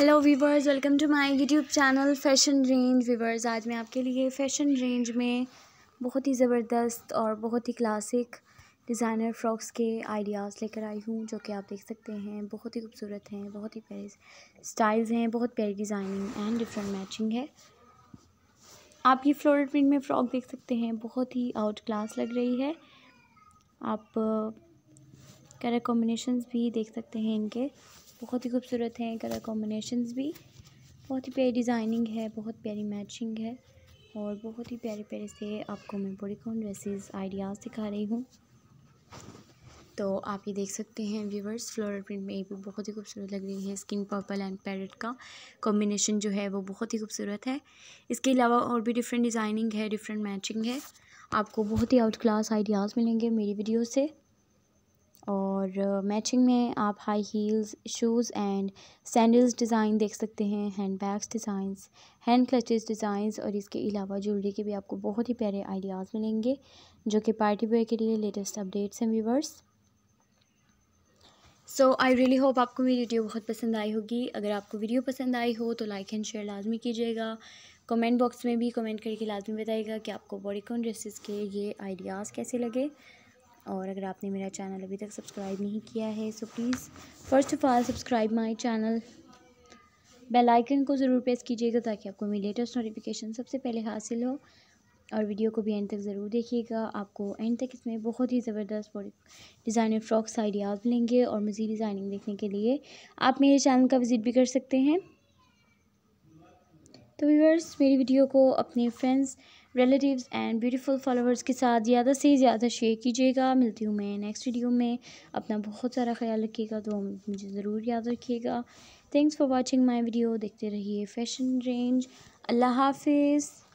hello viewers welcome to my YouTube channel fashion range viewers आज मैं आपके लिए फैशन रेंज में बहुत ही ज़बरदस्त और बहुत ही क्लासिक डिज़ाइनर फ्रॉक्स के आइडियाज़ लेकर आई हूँ जो कि आप देख सकते हैं बहुत ही खूबसूरत हैं बहुत ही प्यारे स्टाइल्स हैं बहुत प्यारी डिज़ाइनिंग एंड डिफरेंट मैचिंग है आप ये फ्लोर प्रिंट में फ़्रॉक देख सकते हैं बहुत ही आउट क्लास लग रही है आप कलर uh, कॉम्बिनेशन भी देख सकते हैं इनके बहुत ही खूबसूरत हैं कलर कॉम्बिनेशंस भी बहुत ही प्यारी डिज़ाइनिंग है बहुत प्यारी मैचिंग है और बहुत ही प्यारे प्यारे से आपको मैं बॉडीकॉन ड्रेसेस आइडियाज़ दिखा रही हूँ तो आप ये देख सकते हैं व्यूवर्स फ्लोरल प्रिंट में भी बहुत ही खूबसूरत लग रही है स्किन पर्पल एंड पैरेट का कॉम्बिनेशन जो है वो बहुत ही खूबसूरत है इसके अलावा और भी डिफरेंट डिज़ाइनिंग है डिफरेंट मैचिंग है आपको बहुत ही आउट क्लास आइडियाज़ मिलेंगे मेरी वीडियो से और मैचिंग में आप high heels shoes and sandals design देख सकते हैं hand bags designs hand clutches designs और इसके अलावा ज्वेलरी के भी आपको बहुत ही प्यारे आइडियाज़ मिलेंगे जो कि पार्टी वेयर के लिए लेटेस्ट अपडेट्स हैं viewers so I really hope आपको मेरी वीडियो बहुत पसंद आई होगी अगर आपको वीडियो पसंद आई हो तो लाइक एंड शेयर लाजमी कीजिएगा कमेंट बॉक्स में भी कमेंट करके लाजमी बताइएगा कि आपको बॉडीकॉन ड्रेसेस के ये आइडियाज़ कैसे लगे और अगर आपने मेरा चैनल अभी तक सब्सक्राइब नहीं किया है so please first of all subscribe my channel bell icon को ज़रूर प्रेस कीजिएगा ताकि आपको मेरी लेटेस्ट नोटिफिकेशन सबसे पहले हासिल हो और वीडियो को भी एंड तक ज़रूर देखिएगा आपको एंड तक इसमें बहुत ही ज़बरदस्त डिज़ाइनर फ्रॉक्स आइडियाज़ मिलेंगे और मज़ीद डिज़ाइनिंग देखने के लिए आप मेरे चैनल का विज़िट भी कर सकते हैं तो व्यूवर्स मेरी वीडियो को अपने friends relatives and beautiful followers के साथ ज़्यादा से ज़्यादा शेयर कीजिएगा मिलती हूँ मैं नेक्स्ट वीडियो में अपना बहुत सारा ख्याल रखिएगा तो मुझे ज़रूर याद रखिएगा thanks for watching my video देखते रहिए फैशन रेंज अल्लाह हाफिज़